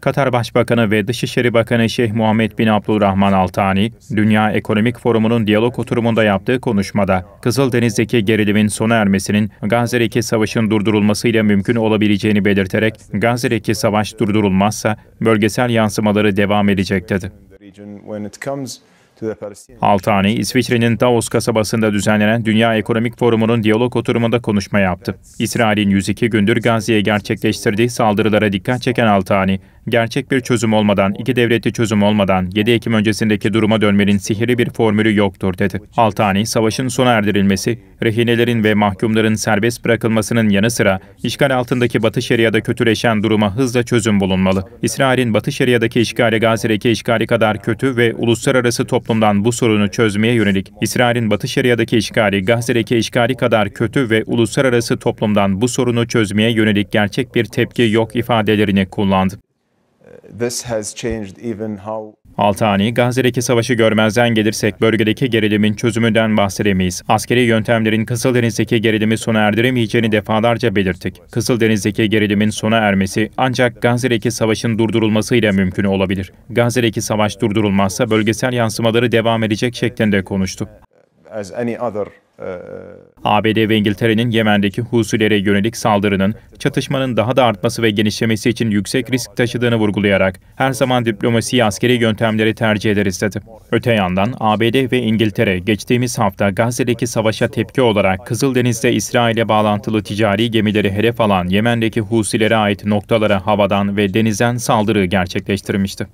Katar Başbakanı ve Dışişleri Bakanı Şeyh Muhammed bin Abdulrahman Altani, Dünya Ekonomik Forumu'nun diyalog oturumunda yaptığı konuşmada, Kızıldeniz'deki gerilimin sona ermesinin Gazze'deki savaşın durdurulmasıyla mümkün olabileceğini belirterek, Gazze'deki savaş durdurulmazsa bölgesel yansımaları devam edecek dedi. Altani, İsviçre'nin Davos kasabasında düzenlenen Dünya Ekonomik Forumu'nun diyalog oturumunda konuşma yaptı. İsrail'in 102 gündür Gazze'ye gerçekleştirdiği saldırılara dikkat çeken Altani, gerçek bir çözüm olmadan, iki devletli çözüm olmadan 7 Ekim öncesindeki duruma dönmenin sihirli bir formülü yoktur dedi. Altani, savaşın sona erdirilmesi, rehinelerin ve mahkumların serbest bırakılmasının yanı sıra işgal altındaki Batı Şeria'da kötüleşen duruma hızla çözüm bulunmalı. İsrail'in Batı Şeria'daki işgali Gazze'deki işgali kadar kötü ve uluslararası toplumda toplumdan bu sorunu çözmeye yönelik İsrail'in Batı Şeria'daki işgali, Gazze'deki işgali kadar kötü ve uluslararası toplumdan bu sorunu çözmeye yönelik gerçek bir tepki yok ifadelerini kullandı. Altani, Gazze'deki savaşı görmezden gelirsek bölgedeki gerilimin çözümünden bahsedemeyiz. Askeri yöntemlerin Kızıldeniz'deki gerilimi sona erdiremeyeceğini defalarca belirttik. Kızıldeniz'deki gerilimin sona ermesi ancak Gazze'deki savaşın durdurulmasıyla mümkün olabilir. Gazze'deki savaş durdurulmazsa bölgesel yansımaları devam edecek şeklinde konuştu. ABD ve İngiltere'nin Yemen'deki Husilere yönelik saldırının çatışmanın daha da artması ve genişlemesi için yüksek risk taşıdığını vurgulayarak her zaman diplomasiyi askeri yöntemleri tercih ederiz dedi. Öte yandan ABD ve İngiltere geçtiğimiz hafta Gazze'deki savaşa tepki olarak Kızıldeniz'de İsrail'e bağlantılı ticari gemileri hedef alan Yemen'deki Husilere ait noktalara havadan ve denizden saldırı gerçekleştirmişti.